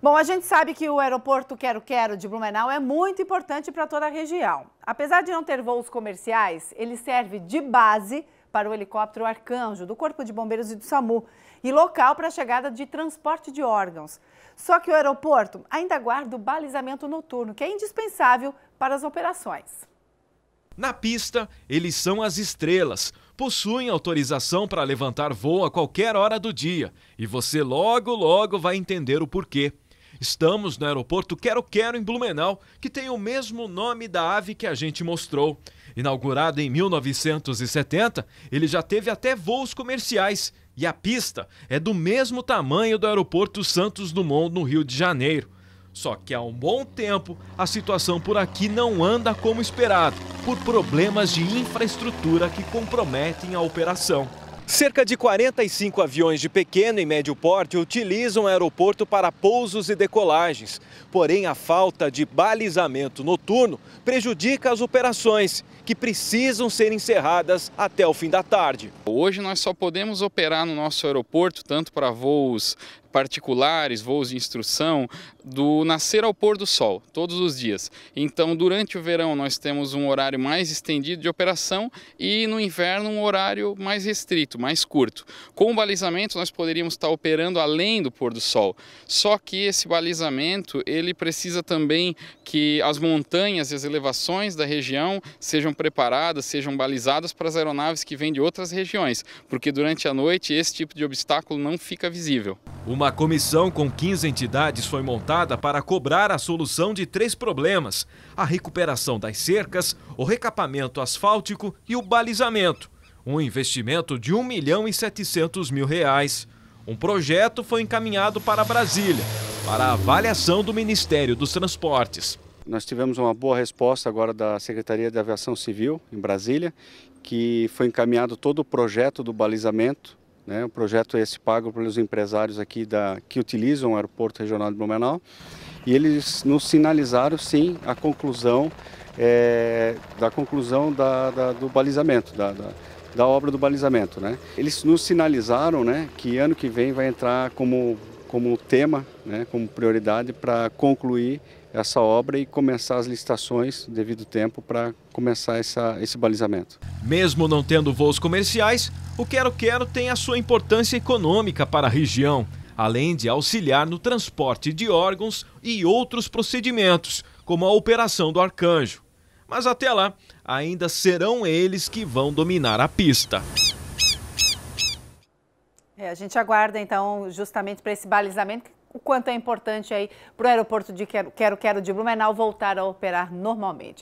Bom, a gente sabe que o aeroporto Quero Quero de Blumenau é muito importante para toda a região. Apesar de não ter voos comerciais, ele serve de base para o helicóptero Arcanjo, do Corpo de Bombeiros e do SAMU, e local para a chegada de transporte de órgãos. Só que o aeroporto ainda guarda o balizamento noturno, que é indispensável para as operações. Na pista, eles são as estrelas. Possuem autorização para levantar voo a qualquer hora do dia. E você logo, logo vai entender o porquê. Estamos no aeroporto Quero Quero em Blumenau, que tem o mesmo nome da ave que a gente mostrou. Inaugurado em 1970, ele já teve até voos comerciais e a pista é do mesmo tamanho do aeroporto Santos Dumont no Rio de Janeiro. Só que há um bom tempo a situação por aqui não anda como esperado, por problemas de infraestrutura que comprometem a operação. Cerca de 45 aviões de pequeno e médio porte utilizam o aeroporto para pousos e decolagens. Porém, a falta de balizamento noturno prejudica as operações, que precisam ser encerradas até o fim da tarde. Hoje nós só podemos operar no nosso aeroporto, tanto para voos particulares, voos de instrução, do nascer ao pôr do sol, todos os dias. Então, durante o verão, nós temos um horário mais estendido de operação e no inverno, um horário mais restrito, mais curto. Com o balizamento, nós poderíamos estar operando além do pôr do sol. Só que esse balizamento, ele precisa também que as montanhas e as elevações da região sejam preparadas, sejam balizadas para as aeronaves que vêm de outras regiões, porque durante a noite esse tipo de obstáculo não fica visível. O uma comissão com 15 entidades foi montada para cobrar a solução de três problemas: a recuperação das cercas, o recapamento asfáltico e o balizamento. Um investimento de 1 milhão e 700 mil reais. Um projeto foi encaminhado para Brasília, para avaliação do Ministério dos Transportes. Nós tivemos uma boa resposta agora da Secretaria de Aviação Civil em Brasília, que foi encaminhado todo o projeto do balizamento né? O projeto é esse pago pelos empresários aqui da, que utilizam o aeroporto regional de Blumenau e eles nos sinalizaram sim a conclusão é, da conclusão da, da, do balizamento, da, da, da, obra do balizamento. Né? Eles nos sinalizaram né, que ano que vem vai entrar como, como tema, né, como prioridade para concluir essa obra e começar as licitações devido tempo para começar essa, esse balizamento. Mesmo não tendo voos comerciais, o quero-quero tem a sua importância econômica para a região, além de auxiliar no transporte de órgãos e outros procedimentos, como a operação do arcanjo. Mas até lá, ainda serão eles que vão dominar a pista. É, a gente aguarda então justamente para esse balizamento o quanto é importante aí para o aeroporto de Quero Quero de Blumenau voltar a operar normalmente.